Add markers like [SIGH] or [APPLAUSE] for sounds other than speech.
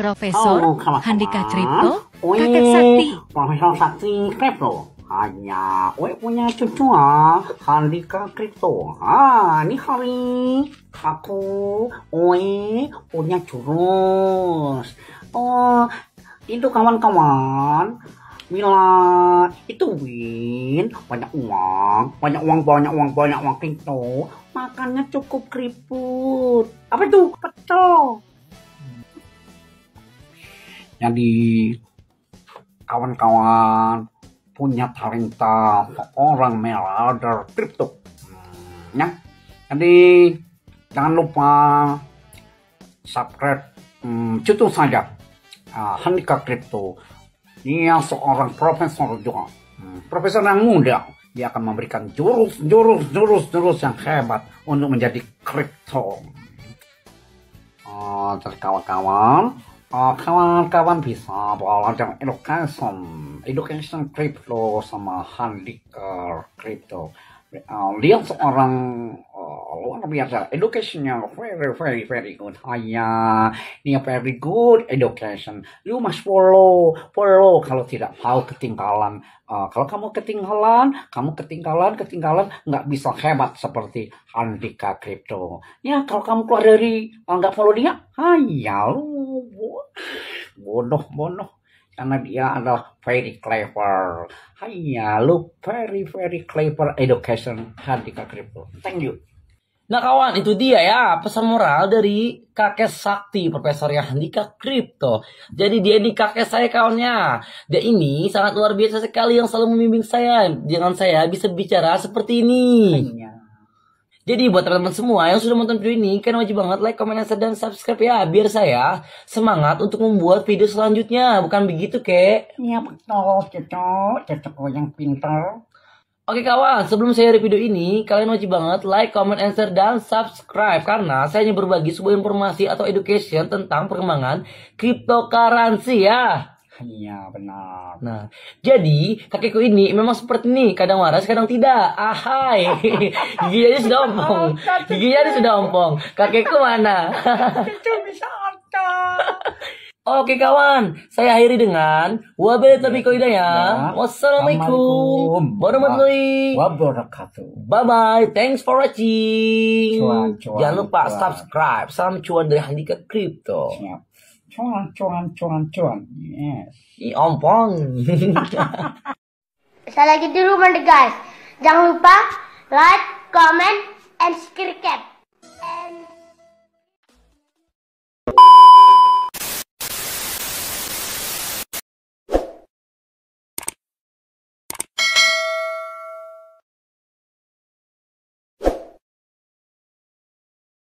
Profesor oh, Handika Tripto, kakek Sakti. Profesor Sakti Tripto. Hanya we punya cucu ah, Handika Tripto. Ah, ini hari aku we punya jurus. Oh, itu kawan-kawan Mila, itu Win, banyak uang, banyak uang, banyak uang, banyak uang kripto. Makannya cukup keriput. Apa itu? Pecel yang di kawan-kawan punya talenta orang merah dari crypto hmm, ya jadi jangan lupa subscribe hmm, saja uh, ah, Handika Crypto dia seorang profesor juga hmm, profesor yang muda dia akan memberikan jurus jurus jurus jurus yang hebat untuk menjadi crypto uh, ah, kawan-kawan Ah, kawan-kawan bisa belajar education, education crypto sama handik eh, crypto. Ah, lihat seorang eh, luar biasa, educationnya very very very good. Hanya dia very good education. You must follow, follow. Kalau tidak mau ketinggalan. Uh, kalau kamu ketinggalan, kamu ketinggalan, ketinggalan nggak bisa hebat seperti Handika Crypto. Ya kalau kamu keluar dari nggak follow dia, hayal ah, bodoh-bodoh karena dia adalah very clever hanya lu very very clever education Handika Kripto thank you Nah kawan, itu dia ya pesan moral dari kakek sakti Profesor Handika Kripto. Jadi dia ini kakek saya kawannya. Dia ini sangat luar biasa sekali yang selalu membimbing saya. Jangan saya bisa bicara seperti ini. Hanya jadi buat teman-teman semua yang sudah nonton video ini, kan wajib banget like, comment, dan subscribe ya, biar saya semangat untuk membuat video selanjutnya. Bukan begitu, kek? Iya, betul, cocok, cocok yang pintar. Oke kawan, sebelum saya review video ini, kalian wajib banget like, comment, answer, dan subscribe karena saya hanya berbagi sebuah informasi atau education tentang perkembangan cryptocurrency ya. Iya benar. Nah, jadi kakekku ini memang seperti ini, kadang waras, kadang tidak. Ahai, [LAUGHS] giginya sudah ompong, giginya sudah ompong. Kakekku mana? Itu bisa [LAUGHS] Oke kawan, saya akhiri dengan wabillahi taufiq wal iya. ya. Wassalamualaikum warahmatullahi wabarakatuh. Bye bye. Thanks for watching. Jangan lupa subscribe. Salam cuan dari Handika Crypto cuan, cuan, cuan, cuan. Yes. Ompong. Saya [LAUGHS] lagi di rumah, guys. Jangan lupa like, comment, and subscribe.